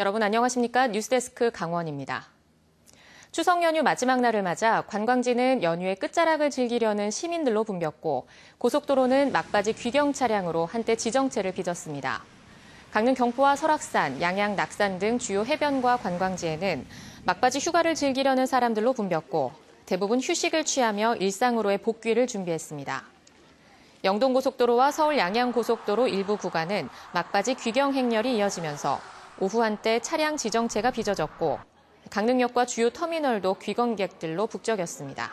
여러분 안녕하십니까? 뉴스데스크 강원입니다. 추석 연휴 마지막 날을 맞아 관광지는 연휴의 끝자락을 즐기려는 시민들로 붐볐고 고속도로는 막바지 귀경 차량으로 한때 지정체를 빚었습니다. 강릉 경포와 설악산, 양양, 낙산 등 주요 해변과 관광지에는 막바지 휴가를 즐기려는 사람들로 붐볐고 대부분 휴식을 취하며 일상으로의 복귀를 준비했습니다. 영동고속도로와 서울 양양고속도로 일부 구간은 막바지 귀경 행렬이 이어지면서 오후 한때 차량 지정체가 빚어졌고 강릉역과 주요 터미널도 귀관객들로 북적였습니다.